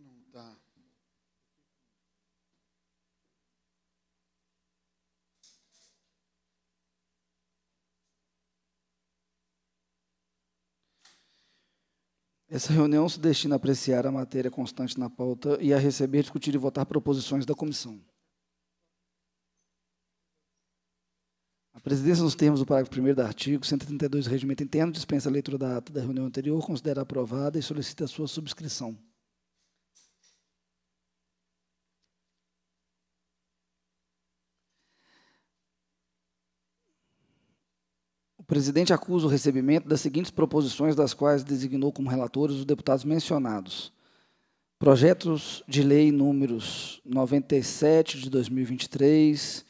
não está. Essa reunião se destina a apreciar a matéria constante na pauta e a receber, discutir e votar proposições da comissão. A presidência, nos termos do parágrafo 1 do artigo 132 do Regimento Interno, dispensa a leitura da ata da reunião anterior, considera aprovada e solicita a sua subscrição. O presidente acusa o recebimento das seguintes proposições, das quais designou como relatores os deputados mencionados. Projetos de lei números 97 de 2023,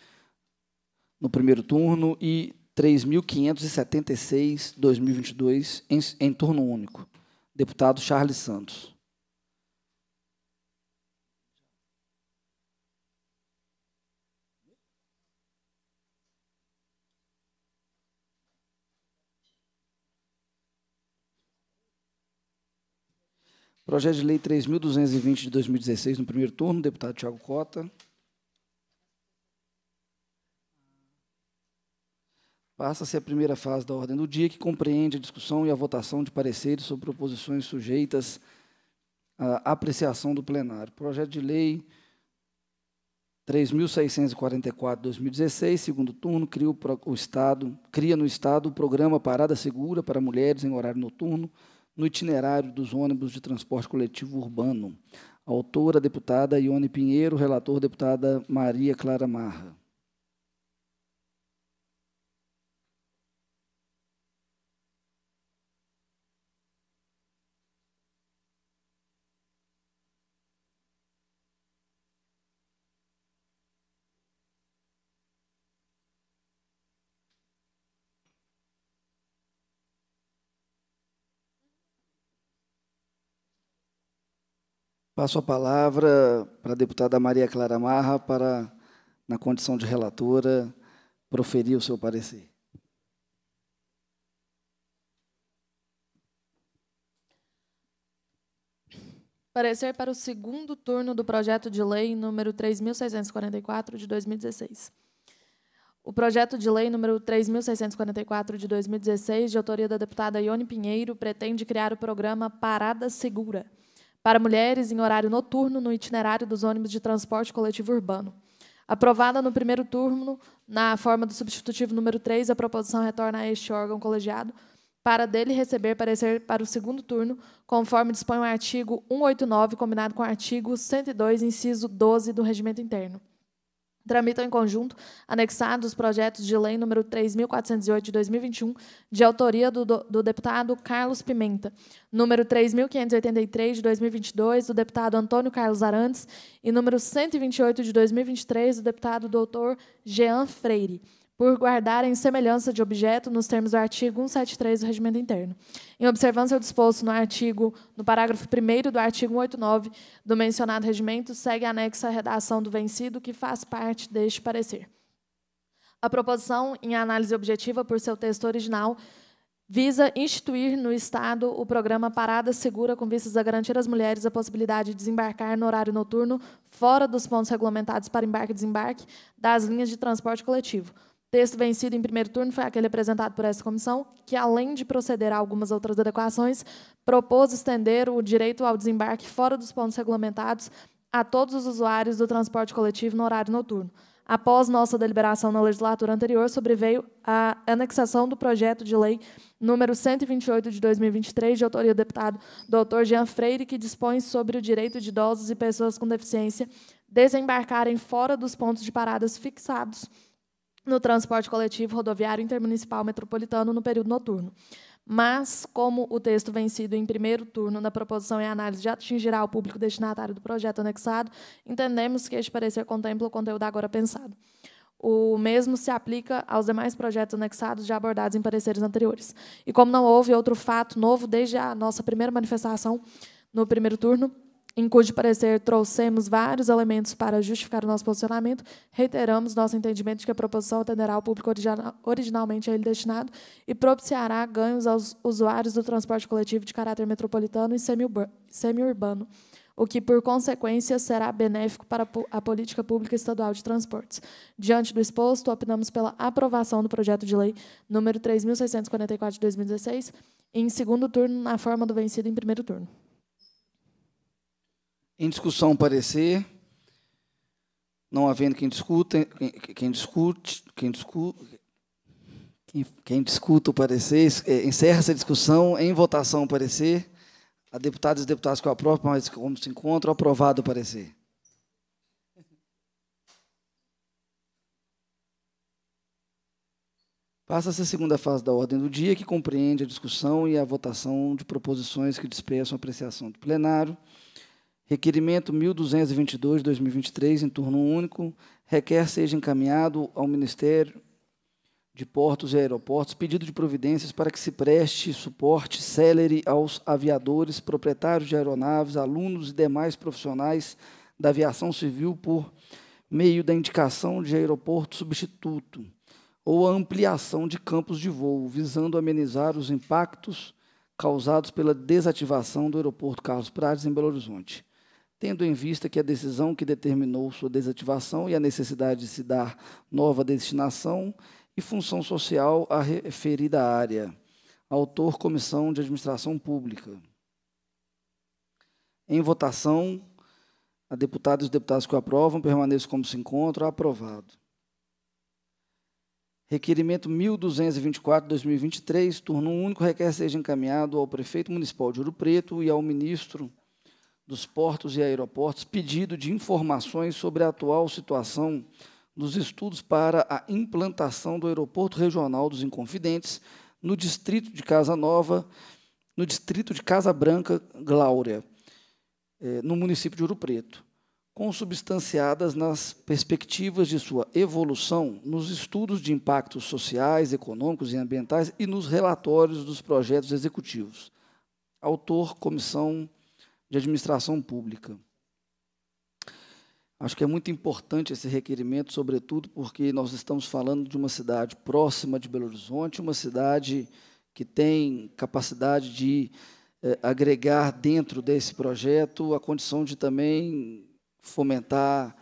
no primeiro turno, e 3.576 2022, em, em turno único. Deputado Charles Santos. Projeto de Lei 3.220 de 2016, no primeiro turno, deputado Tiago Cota. Passa-se a primeira fase da ordem do dia, que compreende a discussão e a votação de pareceres sobre proposições sujeitas à apreciação do plenário. Projeto de Lei 3.644/2016, segundo turno, cria o Estado, cria no Estado o programa Parada Segura para Mulheres em Horário Noturno, no itinerário dos ônibus de transporte coletivo urbano. Autora, deputada Ione Pinheiro, relator, deputada Maria Clara Marra. Passo a palavra para a deputada Maria Clara Marra para, na condição de relatora, proferir o seu parecer. Parecer para o segundo turno do projeto de lei número 3.644 de 2016. O projeto de lei número 3.644 de 2016, de autoria da deputada Ione Pinheiro, pretende criar o programa Parada Segura para mulheres em horário noturno no itinerário dos ônibus de transporte coletivo urbano. Aprovada no primeiro turno, na forma do substitutivo número 3, a proposição retorna a este órgão colegiado para dele receber parecer para o segundo turno, conforme dispõe o artigo 189, combinado com o artigo 102, inciso 12 do Regimento Interno tramitam em conjunto anexados os projetos de lei número 3.408 de 2021, de autoria do, do deputado Carlos Pimenta, número 3.583 de 2022 do deputado Antônio Carlos Arantes e número 128 de 2023 do deputado doutor Jean Freire por guardarem semelhança de objeto nos termos do artigo 173 do Regimento Interno. Em observância ao disposto no artigo, no parágrafo 1 do artigo 189 do mencionado regimento, segue anexa a redação do vencido que faz parte deste parecer. A proposição, em análise objetiva por seu texto original, visa instituir no Estado o programa Parada Segura com vistas a garantir às mulheres a possibilidade de desembarcar no horário noturno fora dos pontos regulamentados para embarque e desembarque das linhas de transporte coletivo – Texto vencido em primeiro turno foi aquele apresentado por essa comissão, que, além de proceder a algumas outras adequações, propôs estender o direito ao desembarque fora dos pontos regulamentados a todos os usuários do transporte coletivo no horário noturno. Após nossa deliberação na legislatura anterior, sobreveio a anexação do projeto de lei número 128 de 2023, de autoria do deputado Dr. Jean Freire, que dispõe sobre o direito de idosos e pessoas com deficiência desembarcarem fora dos pontos de paradas fixados no transporte coletivo rodoviário intermunicipal metropolitano no período noturno. Mas, como o texto vencido em primeiro turno na proposição e análise já atingirá o público destinatário do projeto anexado, entendemos que este parecer contempla o conteúdo agora pensado. O mesmo se aplica aos demais projetos anexados já abordados em pareceres anteriores. E como não houve outro fato novo desde a nossa primeira manifestação no primeiro turno, em cujo parecer trouxemos vários elementos para justificar o nosso posicionamento, reiteramos nosso entendimento de que a proposição atenderá ao público originalmente a ele destinado e propiciará ganhos aos usuários do transporte coletivo de caráter metropolitano e semi-urbano, o que, por consequência, será benéfico para a política pública estadual de transportes. Diante do exposto, opinamos pela aprovação do projeto de lei número 3.644 de 2016, em segundo turno, na forma do vencido em primeiro turno. Em discussão, parecer. Não havendo quem discuta, quem, quem discute, quem discute. Quem, quem discuta o parecer, encerra é, encerra essa discussão. Em votação, o parecer. A deputadas e deputados que eu aprovo, mas como se encontra, aprovado o parecer. Passa-se a segunda fase da ordem do dia, que compreende a discussão e a votação de proposições que dispensam apreciação do plenário. Requerimento 1222, 2023, em turno único, requer seja encaminhado ao Ministério de Portos e Aeroportos pedido de providências para que se preste suporte célere aos aviadores, proprietários de aeronaves, alunos e demais profissionais da aviação civil por meio da indicação de aeroporto substituto ou a ampliação de campos de voo, visando amenizar os impactos causados pela desativação do aeroporto Carlos Prades, em Belo Horizonte tendo em vista que a decisão que determinou sua desativação e a necessidade de se dar nova destinação e função social à referida área. Autor Comissão de Administração Pública. Em votação, a deputada e os deputados que o aprovam permaneçam como se encontram. Aprovado. Requerimento 1224-2023, turno único, requer seja encaminhado ao prefeito municipal de Ouro Preto e ao ministro dos portos e aeroportos pedido de informações sobre a atual situação dos estudos para a implantação do aeroporto regional dos Inconfidentes no distrito de Casa Nova, no distrito de Casa Branca, Glória, eh, no município de Ouro Preto, consubstanciadas nas perspectivas de sua evolução nos estudos de impactos sociais, econômicos e ambientais e nos relatórios dos projetos executivos. Autor, Comissão de administração pública. Acho que é muito importante esse requerimento, sobretudo porque nós estamos falando de uma cidade próxima de Belo Horizonte, uma cidade que tem capacidade de eh, agregar dentro desse projeto a condição de também fomentar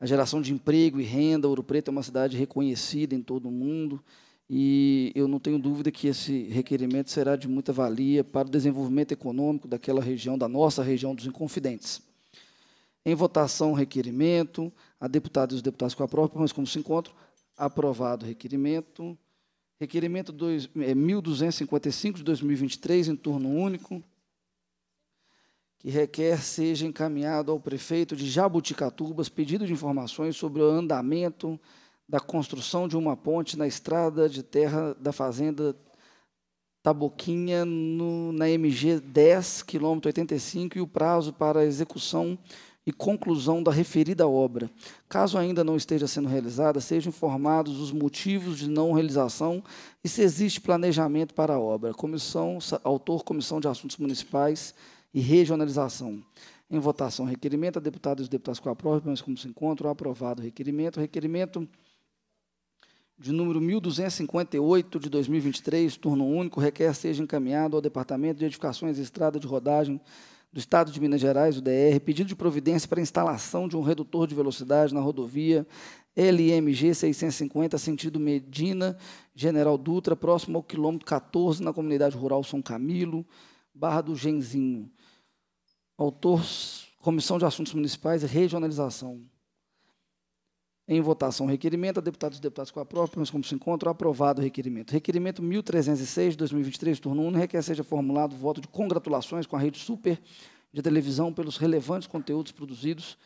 a geração de emprego e renda. Ouro Preto é uma cidade reconhecida em todo o mundo e eu não tenho dúvida que esse requerimento será de muita valia para o desenvolvimento econômico daquela região, da nossa região dos Inconfidentes. Em votação, requerimento, a deputada e os deputados com a prova, mas como se encontram, aprovado o requerimento. Requerimento 1255 é, de 2023, em turno único, que requer seja encaminhado ao prefeito de Jabuticatubas pedido de informações sobre o andamento da construção de uma ponte na estrada de terra da fazenda Taboquinha, no, na MG 10, quilômetro 85, e o prazo para execução e conclusão da referida obra. Caso ainda não esteja sendo realizada, sejam informados os motivos de não realização e se existe planejamento para a obra. Comissão, autor, Comissão de Assuntos Municipais e Regionalização. Em votação, requerimento, a deputados e deputadas com que aprovem, mas como se encontram, aprovado o requerimento. Requerimento de número 1258 de 2023, turno único, requer seja encaminhado ao Departamento de Edificações e Estrada de Rodagem do Estado de Minas Gerais, o DR, pedido de providência para instalação de um redutor de velocidade na rodovia LMG 650, sentido Medina, General Dutra, próximo ao quilômetro 14, na comunidade rural São Camilo, Barra do Genzinho. Autor, Comissão de Assuntos Municipais e Regionalização. Em votação, requerimento. A deputados e deputados com a prova, mas como se encontra, aprovado o requerimento. Requerimento 1306, 2023, turno 1, requer seja formulado voto de congratulações com a rede Super de televisão pelos relevantes conteúdos produzidos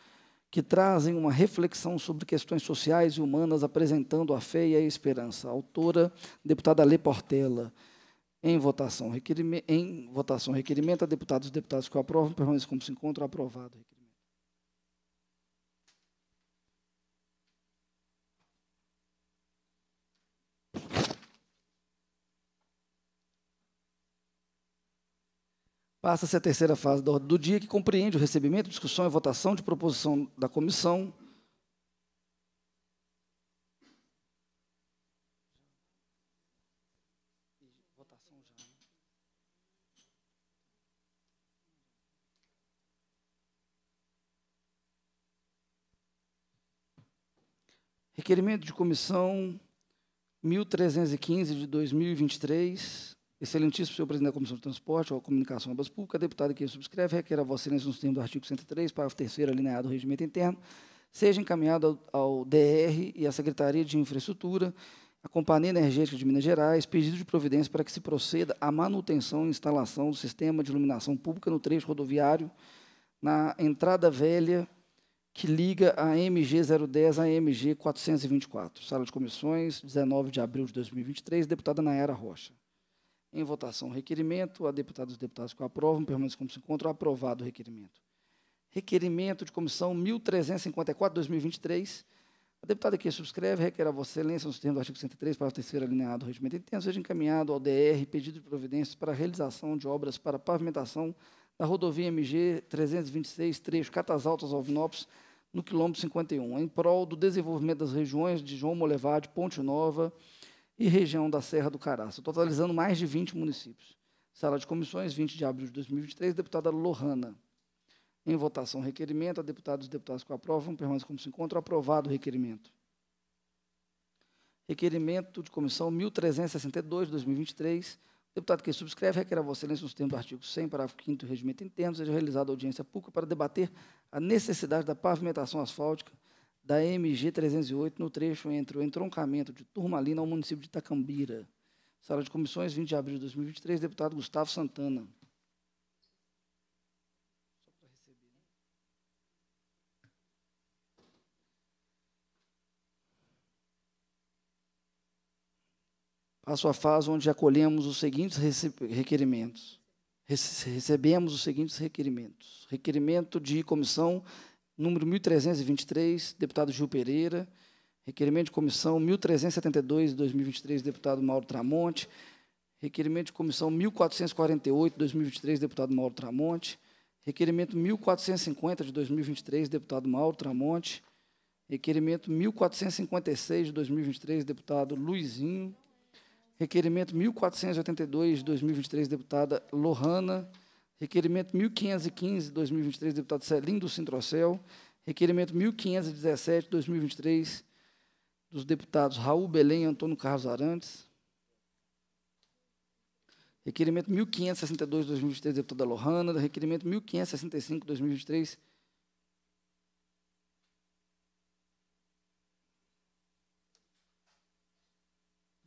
que trazem uma reflexão sobre questões sociais e humanas, apresentando a fé e a esperança. Autora, deputada Lê Portela. Em votação, requerime, em votação requerimento a deputados e deputados que aprovam, permaneçam como se encontra, aprovado. Passa-se a terceira fase da ordem do dia, que compreende o recebimento, discussão e votação de proposição da comissão. Requerimento de comissão 1315 de 2023 Excelentíssimo senhor presidente da Comissão de Transporte, ou Comunicação e Obras Públicas, deputado que subscreve, requer a vossa excelência nos termos do artigo 103, parágrafo 3 alineado do regimento interno, seja encaminhado ao, ao DR e à Secretaria de Infraestrutura, à Companhia Energética de Minas Gerais, pedido de providência para que se proceda à manutenção e instalação do sistema de iluminação pública no trecho rodoviário, na entrada velha que liga a MG010 à MG424. Sala de comissões, 19 de abril de 2023, deputada Nayara Rocha. Em votação, requerimento. A deputada e os deputados que aprovam permanecem como se encontram. Aprovado o requerimento. Requerimento de comissão 1354-2023. A deputada que subscreve requer a Vossa Excelência, nos termos do artigo 103, parágrafo 3 alinhado do regimento interno, seja encaminhado ao DR pedido de providências para a realização de obras para pavimentação da rodovia MG 326, trecho Catas Altas Alvinópolis, no quilômetro 51, em prol do desenvolvimento das regiões de João Molevade, Ponte Nova, e região da Serra do Caraça, totalizando mais de 20 municípios. Sala de comissões, 20 de abril de 2023, deputada Lohana. Em votação, requerimento. A deputada e os deputados que aprovam permanecem como se encontram. Aprovado o requerimento. Requerimento de comissão 1362, de 2023. O deputado que subscreve requer a Vossa Excelência, nos termos do artigo 100, parágrafo 5 do Regimento Interno, seja realizada audiência pública para debater a necessidade da pavimentação asfáltica da MG 308 no trecho entre o entroncamento de Turmalina ao município de Itacambira. Sala de comissões, 20 de abril de 2023, deputado Gustavo Santana. Passo à fase onde acolhemos os seguintes requerimentos recebemos os seguintes requerimentos: requerimento de comissão número 1323, deputado Gil Pereira. Requerimento de comissão 1372, 2023, deputado Mauro Tramonte. Requerimento de comissão 1448, 2023, deputado Mauro Tramonte. Requerimento 1450 de 2023, deputado Mauro Tramonte. Requerimento 1456 de 2023, deputado Luizinho. Requerimento 1482 de 2023, deputada Lohana. Requerimento 1515, 2023, deputado Celindo Sintrocel. Requerimento 1517, 2023, dos deputados Raul Belém e Antônio Carlos Arantes. Requerimento 1562, 2023, deputada Lohana. Requerimento 1565, 2023,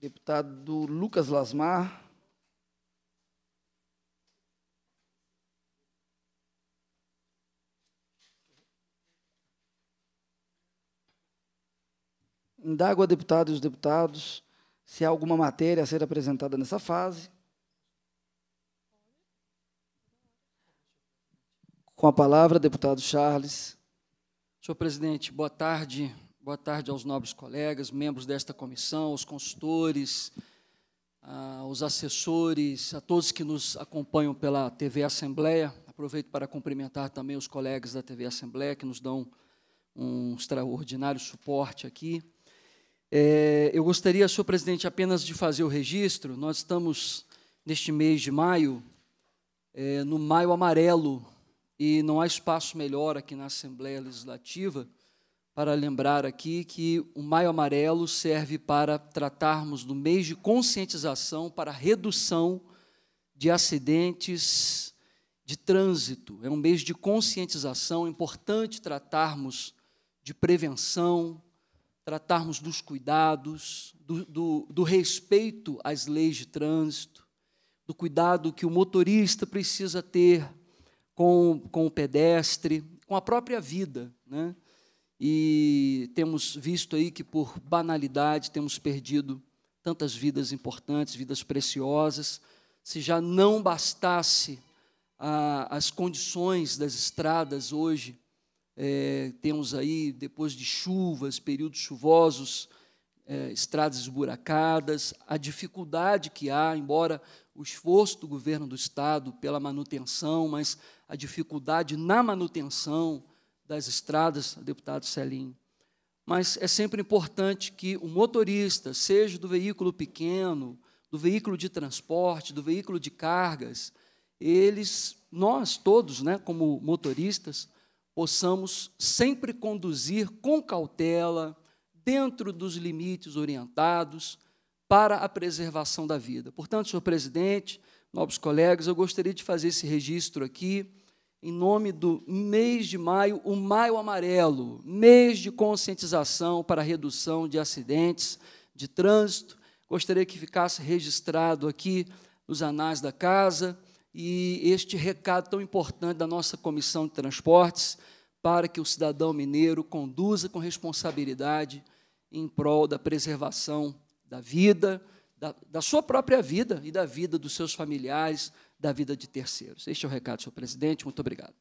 deputado Lucas Lasmar. indago a deputada e os deputados se há alguma matéria a ser apresentada nessa fase. Com a palavra, deputado Charles. Senhor presidente, boa tarde. Boa tarde aos nobres colegas, membros desta comissão, aos consultores, aos assessores, a todos que nos acompanham pela TV Assembleia. Aproveito para cumprimentar também os colegas da TV Assembleia que nos dão um extraordinário suporte aqui. É, eu gostaria, senhor presidente, apenas de fazer o registro. Nós estamos, neste mês de maio, é, no Maio Amarelo, e não há espaço melhor aqui na Assembleia Legislativa para lembrar aqui que o Maio Amarelo serve para tratarmos do mês de conscientização para redução de acidentes de trânsito. É um mês de conscientização, é importante tratarmos de prevenção, tratarmos dos cuidados, do, do, do respeito às leis de trânsito, do cuidado que o motorista precisa ter com, com o pedestre, com a própria vida. Né? E temos visto aí que, por banalidade, temos perdido tantas vidas importantes, vidas preciosas. Se já não bastasse as condições das estradas hoje, é, temos aí, depois de chuvas, períodos chuvosos, é, estradas esburacadas, a dificuldade que há, embora o esforço do governo do Estado pela manutenção, mas a dificuldade na manutenção das estradas, deputado Celim. Mas é sempre importante que o motorista, seja do veículo pequeno, do veículo de transporte, do veículo de cargas, eles, nós todos, né, como motoristas, possamos sempre conduzir com cautela, dentro dos limites orientados, para a preservação da vida. Portanto, senhor presidente, nobres colegas, eu gostaria de fazer esse registro aqui em nome do mês de maio, o Maio Amarelo, mês de conscientização para redução de acidentes de trânsito. Gostaria que ficasse registrado aqui nos anais da casa e este recado tão importante da nossa Comissão de Transportes para que o cidadão mineiro conduza com responsabilidade em prol da preservação da vida, da, da, sua própria vida e da vida dos seus familiares, da vida de terceiros. Este é o recado, senhor presidente. Muito obrigado.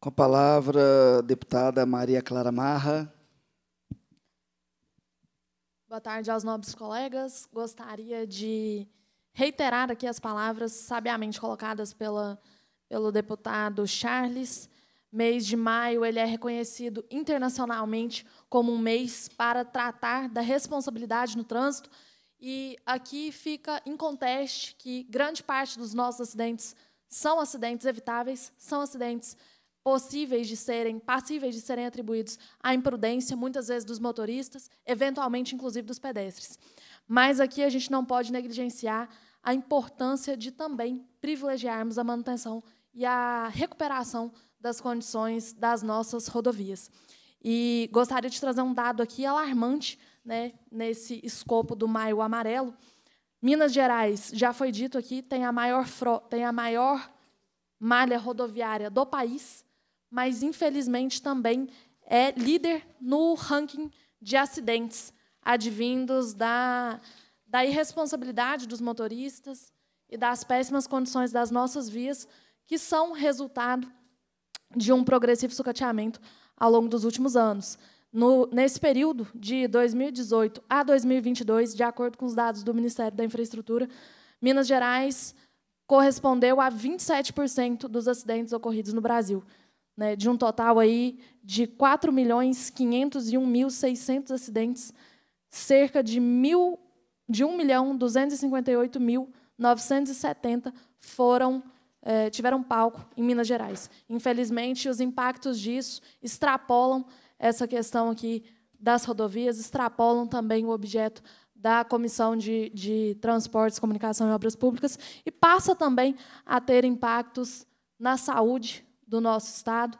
Com a palavra, deputada Maria Clara Marra. Boa tarde aos nobres colegas. Gostaria de reiterar aqui as palavras sabiamente colocadas pela, pelo deputado Charles. Mês de maio ele é reconhecido internacionalmente como um mês para tratar da responsabilidade no trânsito. E aqui fica em conteste que grande parte dos nossos acidentes são acidentes evitáveis, são acidentes evitáveis possíveis de serem, passíveis de serem atribuídos à imprudência, muitas vezes dos motoristas, eventualmente, inclusive, dos pedestres. Mas aqui a gente não pode negligenciar a importância de também privilegiarmos a manutenção e a recuperação das condições das nossas rodovias. E gostaria de trazer um dado aqui alarmante, né, nesse escopo do Maio Amarelo. Minas Gerais, já foi dito aqui, tem a maior, tem a maior malha rodoviária do país, mas infelizmente também é líder no ranking de acidentes advindos da, da irresponsabilidade dos motoristas e das péssimas condições das nossas vias, que são resultado de um progressivo sucateamento ao longo dos últimos anos. No, nesse período de 2018 a 2022, de acordo com os dados do Ministério da Infraestrutura, Minas Gerais correspondeu a 27% dos acidentes ocorridos no Brasil né, de um total aí de 4.501.600 milhões mil acidentes, cerca de mil de 1 mil foram eh, tiveram palco em Minas Gerais. Infelizmente, os impactos disso extrapolam essa questão aqui das rodovias, extrapolam também o objeto da Comissão de, de Transportes, Comunicação e Obras Públicas e passa também a ter impactos na saúde do nosso Estado,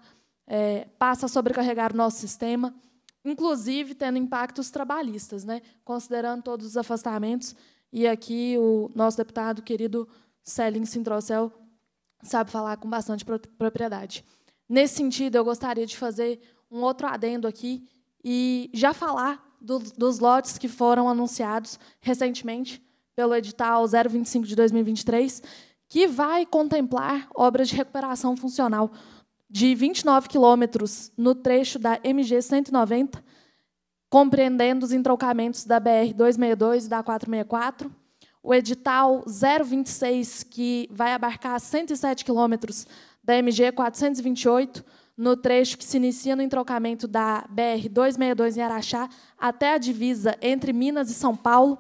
é, passa a sobrecarregar o nosso sistema, inclusive tendo impactos trabalhistas, né? considerando todos os afastamentos. E aqui o nosso deputado querido Celin Sintrocel sabe falar com bastante propriedade. Nesse sentido, eu gostaria de fazer um outro adendo aqui e já falar do, dos lotes que foram anunciados recentemente pelo edital 025 de 2023, que vai contemplar obras de recuperação funcional de 29 quilômetros no trecho da MG 190, compreendendo os entrocamentos da BR 262 e da 464, o edital 026, que vai abarcar 107 quilômetros da MG 428, no trecho que se inicia no entrocamento da BR 262 em Araxá até a divisa entre Minas e São Paulo,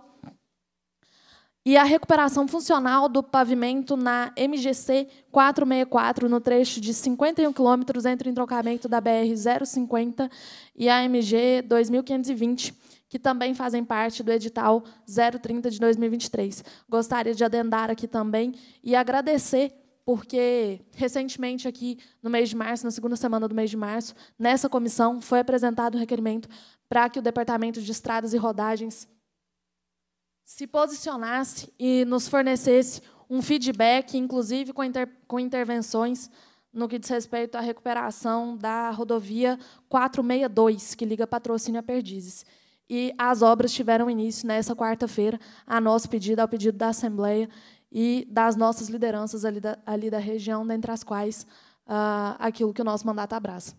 e a recuperação funcional do pavimento na MGC 464, no trecho de 51 quilômetros entre o entroncamento da BR-050 e a MG 2520, que também fazem parte do edital 030 de 2023. Gostaria de adendar aqui também e agradecer porque recentemente aqui no mês de março, na segunda semana do mês de março, nessa comissão foi apresentado o um requerimento para que o Departamento de Estradas e Rodagens se posicionasse e nos fornecesse um feedback, inclusive com, inter, com intervenções no que diz respeito à recuperação da rodovia 462, que liga Patrocínio a Perdizes. E as obras tiveram início nessa quarta-feira, a nosso pedido, ao pedido da Assembleia e das nossas lideranças ali da, ali da região, dentre as quais uh, aquilo que o nosso mandato abraça.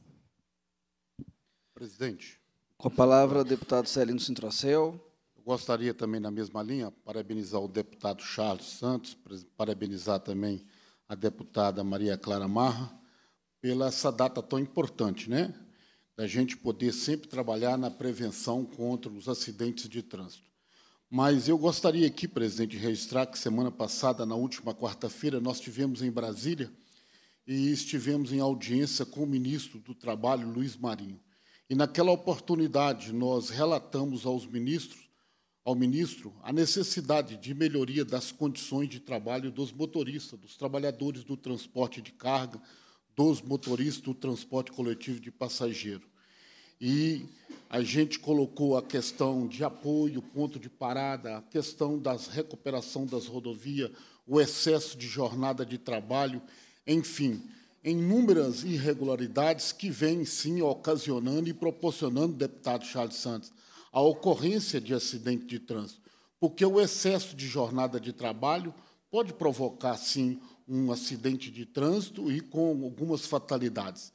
Presidente. Com a palavra, deputado Celino Sintrocel gostaria também, na mesma linha, parabenizar o deputado Charles Santos, parabenizar também a deputada Maria Clara Marra, pela essa data tão importante, né? Da gente poder sempre trabalhar na prevenção contra os acidentes de trânsito. Mas eu gostaria aqui, presidente, de registrar que semana passada, na última quarta-feira, nós tivemos em Brasília e estivemos em audiência com o ministro do Trabalho, Luiz Marinho. E naquela oportunidade nós relatamos aos ministros ao ministro a necessidade de melhoria das condições de trabalho dos motoristas, dos trabalhadores do transporte de carga, dos motoristas do transporte coletivo de passageiro. E a gente colocou a questão de apoio, ponto de parada, a questão da recuperação das rodovias, o excesso de jornada de trabalho, enfim, inúmeras irregularidades que vêm, sim, ocasionando e proporcionando, deputado Charles Santos, a ocorrência de acidente de trânsito, porque o excesso de jornada de trabalho pode provocar, sim, um acidente de trânsito e com algumas fatalidades.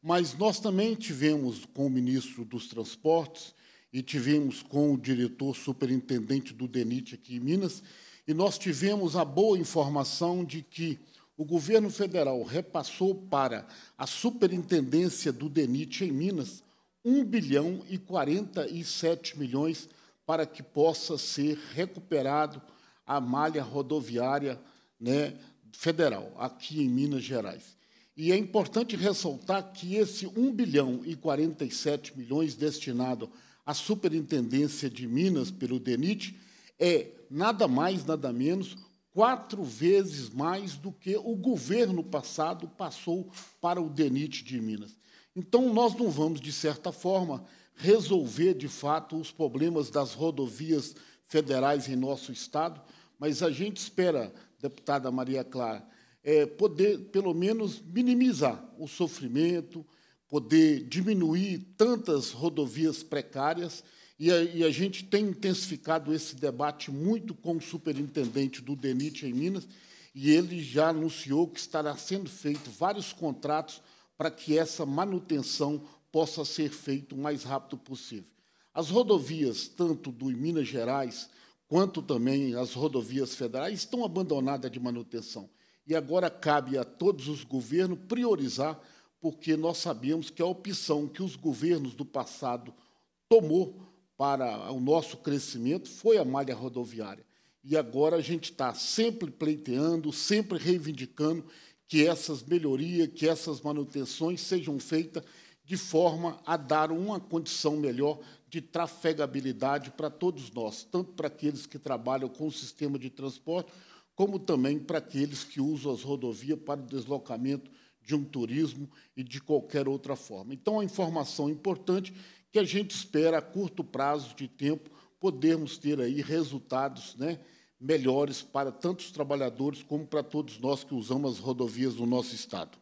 Mas nós também tivemos com o ministro dos Transportes e tivemos com o diretor superintendente do DENIT aqui em Minas, e nós tivemos a boa informação de que o governo federal repassou para a superintendência do DENIT em Minas 1 bilhão e 47 milhões para que possa ser recuperado a malha rodoviária né, federal, aqui em Minas Gerais. E é importante ressaltar que esse 1 bilhão e 47 milhões destinado à Superintendência de Minas pelo DENIT é nada mais, nada menos, quatro vezes mais do que o governo passado passou para o DENIT de Minas. Então, nós não vamos, de certa forma, resolver de fato os problemas das rodovias federais em nosso Estado, mas a gente espera, deputada Maria Clara, é, poder, pelo menos, minimizar o sofrimento, poder diminuir tantas rodovias precárias. E a, e a, gente tem intensificado esse debate muito com o superintendente do DENIT em Minas, e ele já anunciou que estará sendo feito vários contratos para que essa manutenção possa ser feita o mais rápido possível. As rodovias, tanto do Minas Gerais quanto também as rodovias federais, estão abandonadas de manutenção. E agora cabe a todos os governos priorizar, porque nós sabemos que a opção que os governos do passado tomou para o nosso crescimento foi a malha rodoviária. E agora a gente está sempre pleiteando, sempre reivindicando que essas melhorias, que essas manutenções sejam feitas de forma a dar uma condição melhor de trafegabilidade para todos nós, tanto para aqueles que trabalham com o sistema de transporte, como também para aqueles que usam as rodovias para o deslocamento de um turismo e de qualquer outra forma. Então, a informação importante que a gente espera a curto prazo de tempo podermos ter aí resultados, né? melhores para tantos trabalhadores como para todos nós que usamos as rodovias do nosso Estado.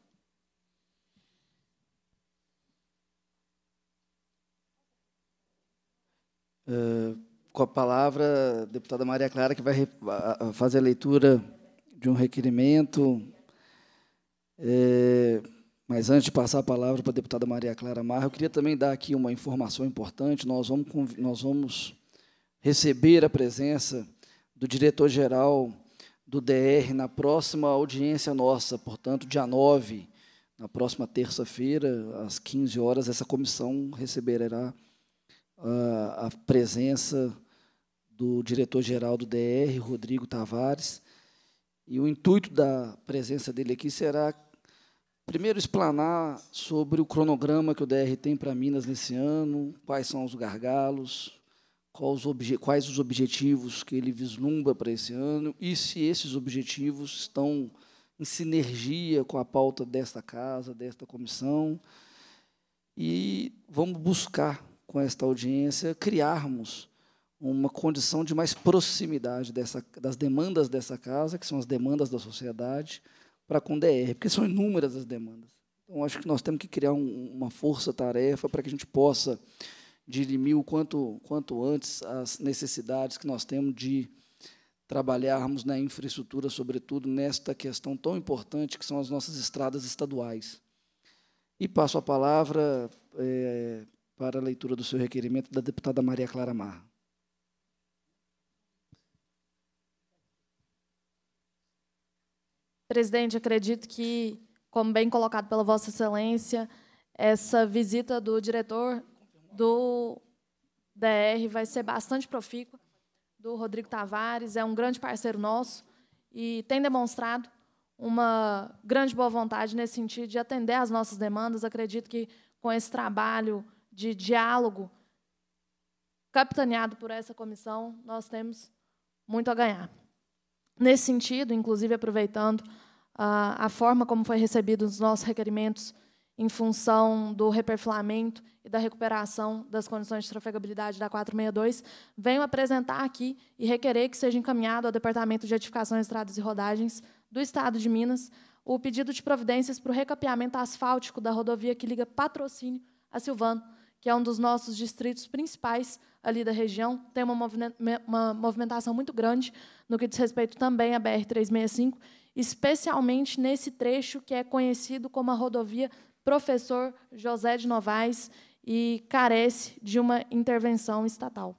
Uh, com a palavra, a deputada Maria Clara, que vai fazer a leitura de um requerimento. É, mas antes de passar a palavra para a deputada Maria Clara Marra, eu queria também dar aqui uma informação importante. Nós vamos, nós vamos receber a presença do diretor-geral do DR na próxima audiência nossa, portanto, dia 9, na próxima terça-feira, às 15 horas, essa comissão receberá a, ah, a presença do diretor-geral do DR, Rodrigo Tavares. E o intuito da presença dele aqui será, primeiro, explanar sobre o cronograma que o DR tem para Minas nesse ano, quais são os gargalos, quais os objetivos que ele vislumbra para esse ano e se esses objetivos estão em sinergia com a pauta desta casa, desta comissão. E vamos buscar, com esta audiência, criarmos uma condição de mais proximidade dessa, das demandas dessa casa, que são as demandas da sociedade, para com o DR, porque são inúmeras as demandas. Então, acho que nós temos que criar um, uma força-tarefa para que a gente possa dirimir o quanto, quanto antes as necessidades que nós temos de trabalharmos na infraestrutura, sobretudo nesta questão tão importante que são as nossas estradas estaduais. E passo a palavra é, para a leitura do seu requerimento da deputada Maria Clara Marra. Presidente, acredito que, como bem colocado pela Vossa Excelência, essa visita do diretor do DR vai ser bastante profícua, do Rodrigo Tavares, é um grande parceiro nosso e tem demonstrado uma grande boa vontade nesse sentido de atender às nossas demandas. Acredito que com esse trabalho de diálogo capitaneado por essa comissão, nós temos muito a ganhar. Nesse sentido, inclusive aproveitando ah, a forma como foi recebido os nossos requerimentos em função do reperfilamento e da recuperação das condições de trafegabilidade da 462, venho apresentar aqui e requerer que seja encaminhado ao Departamento de Edificações, Estradas e Rodagens do Estado de Minas o pedido de providências para o recapeamento asfáltico da rodovia que liga Patrocínio a Silvano, que é um dos nossos distritos principais ali da região, tem uma movimentação muito grande no que diz respeito também à BR-365, especialmente nesse trecho que é conhecido como a rodovia professor José de Novaes e carece de uma intervenção estatal.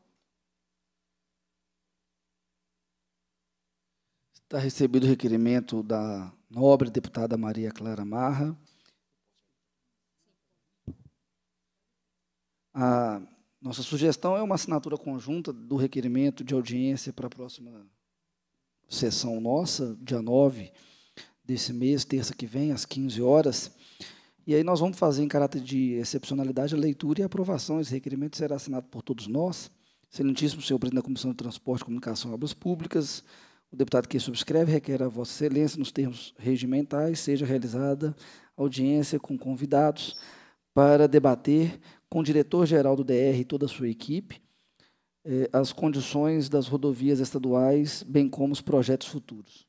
Está recebido o requerimento da nobre deputada Maria Clara Marra. A nossa sugestão é uma assinatura conjunta do requerimento de audiência para a próxima sessão nossa, dia 9 desse mês, terça que vem, às 15 horas. E aí nós vamos fazer, em caráter de excepcionalidade, a leitura e a aprovação. Esse requerimento será assinado por todos nós. Excelentíssimo senhor presidente da Comissão de Transporte, Comunicação e Obras Públicas, o deputado que subscreve requer a Vossa Excelência, nos termos regimentais, seja realizada audiência com convidados para debater com o diretor-geral do DR e toda a sua equipe eh, as condições das rodovias estaduais, bem como os projetos futuros.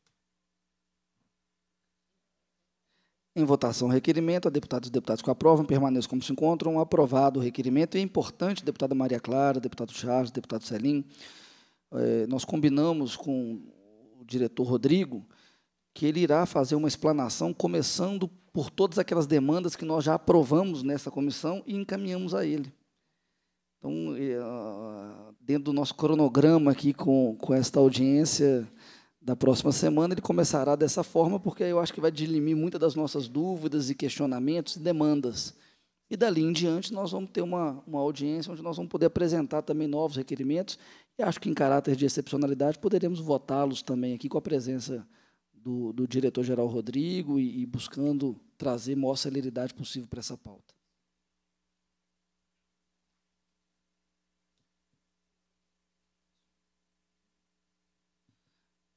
Em votação, requerimento. A deputada e os deputados que aprovam permaneçam como se encontram. Aprovado o requerimento. E é importante, deputada Maria Clara, deputado Charles, deputado Celim, é, nós combinamos com o diretor Rodrigo que ele irá fazer uma explanação começando por todas aquelas demandas que nós já aprovamos nessa comissão e encaminhamos a ele. Então, é, dentro do nosso cronograma aqui com, com esta audiência, da próxima semana ele começará dessa forma, porque eu acho que vai delimir muitas das nossas dúvidas e questionamentos e demandas. E dali em diante nós vamos ter uma, uma audiência onde nós vamos poder apresentar também novos requerimentos e acho que em caráter de excepcionalidade poderemos votá-los também aqui com a presença do, do diretor-geral Rodrigo e, e buscando trazer maior celeridade possível para essa pauta.